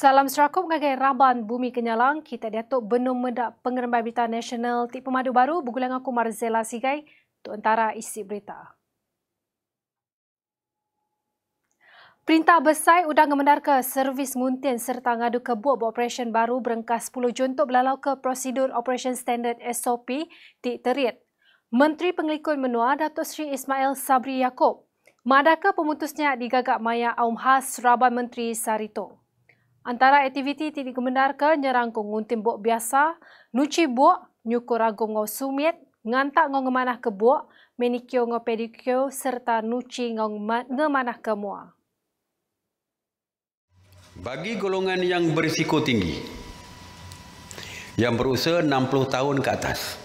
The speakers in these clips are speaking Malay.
Salam serakup ngagai Raban Bumi Kenyalang. Kita diatuk benum medak pengerembai berita nasional Tik Pemadu Baru. Bergulang aku Marzela Sigai untuk antara isi berita. Perintah Besai sudah ngemendar ke servis nguntin serta ngadu kebuk operasi baru berengkas 10 Jun untuk berlalu ke prosedur operasi standard SOP di Terit. Menteri Pengelikun Menua Datuk Sri Ismail Sabri Yaakob. Madaka pemutusnya digagak maya Aum Has Raban Menteri Sarito. Antara aktiviti yang digemendar ke nyerang ke nguntim buk biasa, nuci buk, nyukur agung ngau sumit, ngantak ngau ngemanah ke buk, manikyo ngau pedikyo, serta nuci ngau ngemanah ke mua. Bagi golongan yang berisiko tinggi, yang berusia 60 tahun ke atas,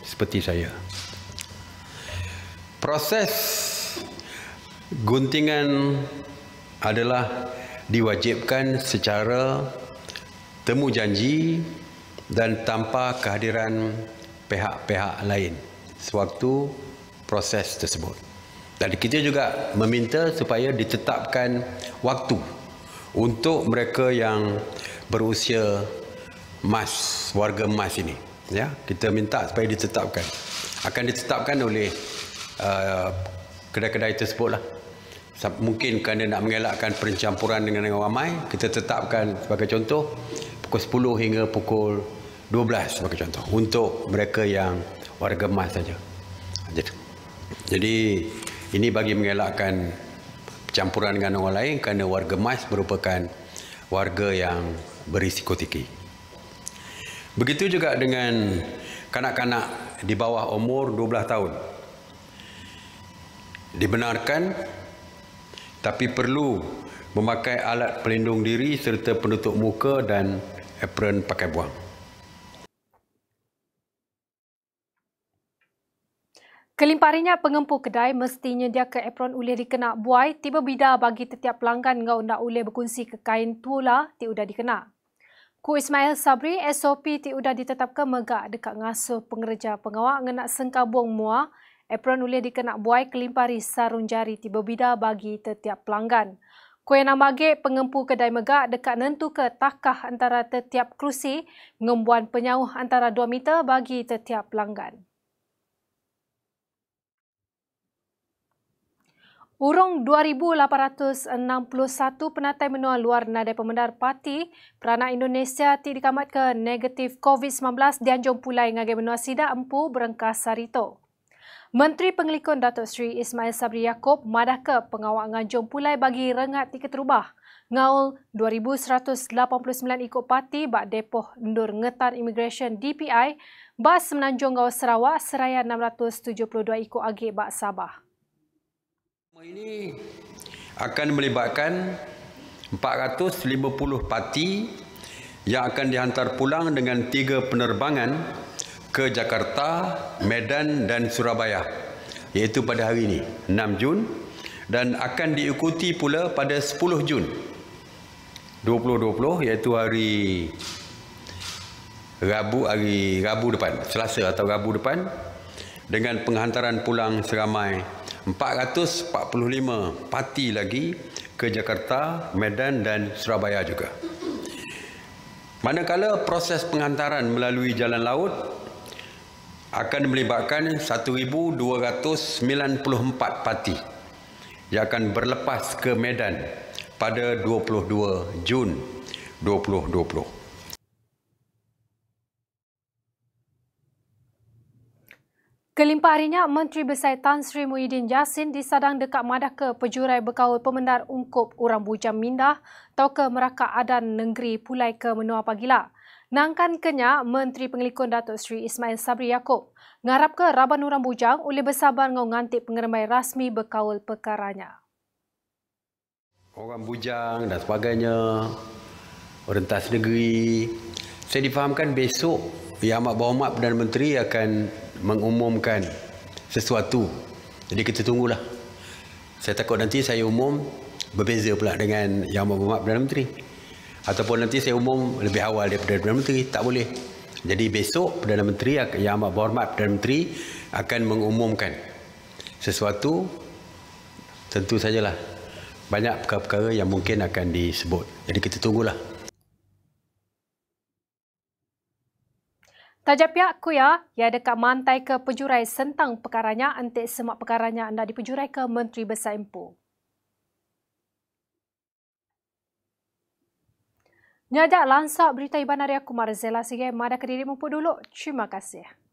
seperti saya, proses guntingan adalah diwajibkan secara temu janji dan tanpa kehadiran pihak-pihak lain sewaktu proses tersebut. Dan kita juga meminta supaya ditetapkan waktu untuk mereka yang berusia emas, warga emas ini. Ya, kita minta supaya ditetapkan. Akan ditetapkan oleh uh, kedai-kedai tersebutlah mungkin kerana nak mengelakkan percampuran dengan orang ramai kita tetapkan sebagai contoh pukul 10 hingga pukul 12 sebagai contoh untuk mereka yang warga emas saja jadi ini bagi mengelakkan campuran dengan orang lain kerana warga emas merupakan warga yang berisiko tinggi. Begitu juga dengan kanak-kanak di bawah umur 12 tahun. Dibenarkan tapi perlu memakai alat pelindung diri serta penutup muka dan apron pakai buang. Kelimparinya pengempu kedai mesti dia ke apron ulir dikenak buai tiba bida bagi setiap pelanggan ngau nak ulir berkunci ke kain tuola ti udah dikenak. Ku Ismail Sabri, SOP ti udah ditetapkan megak dekat ngasuh pengerja pengawak ngenak sengka buang muah apron boleh dikenak buai kelimpari sarung jari tiba bida bagi setiap pelanggan. Kuih Namage, pengempu kedai megak dekat nentu ke takah antara setiap kerusi, ngembuan penyauh antara 2 meter bagi setiap pelanggan. Urung 2,861 penatai menua luar nadai pemendar parti, peranak Indonesia tidak dikamat ke negatif COVID-19 dianjung pulai ngagai menua sida empu berengkas sarito. Menteri Pengelikon Datuk Sri Ismail Sabri Yaakob ke pengawal nganjum pulai bagi rengat tiket rubah. Ngaul 2,189 ikut parti bak depoh ndur ngetan immigration DPI bas semenanjung Ngaul Sarawak seraya 672 ikut agik bak Sabah. Ini akan melibatkan 450 parti yang akan dihantar pulang dengan tiga penerbangan ke Jakarta, Medan dan Surabaya iaitu pada hari ini 6 Jun dan akan diikuti pula pada 10 Jun 2020 iaitu hari Rabu hari Rabu depan Selasa atau Rabu depan dengan penghantaran pulang seramai 445 parti lagi ke Jakarta, Medan dan Surabaya juga. Manakala proses penghantaran melalui jalan laut akan melibatkan 1,294 parti yang akan berlepas ke Medan pada 22 Jun 2020. Kelimpah harinya, Menteri Besar Tan Sri Muhyiddin Yassin disadang dekat Madaka Pejurai Bekawai Pemendar Ungkup Orang Bujang Mindah atau ke Merakak Adan Negeri Pulai ke Menua Pagilah. Nangkan kenyak Menteri Pengelikon Datuk Seri Ismail Sabri Yaakob ngarap ke Raban Urang Bujang oleh bersabar ngau ngantik pengerembai rasmi berkaul perkaranya. Orang Bujang dan sebagainya, rentas negeri. Saya difahamkan besok Yang Amat Berhormat Perdana Menteri akan mengumumkan sesuatu. Jadi kita tunggulah. Saya takut nanti saya umum berbeza pula dengan Yang Amat Berhormat Perdana Menteri ataupun nanti saya umum lebih awal daripada Perdana Menteri tak boleh jadi besok Perdana Menteri yang amat berhormat Perdana Menteri akan mengumumkan sesuatu tentu sajalah banyak perkara-perkara yang mungkin akan disebut jadi kita tunggulah Tajap pihak Kuya, ya dekat mantai ke penjurai. sentang perkaranya, antik semak perkaranya anda di penjurai ke Menteri Besar Impul. Nyadak lansak berita Iban Arya Kumar Zela Sige, Mada Kediri Mumpu Dulu. Terima kasih.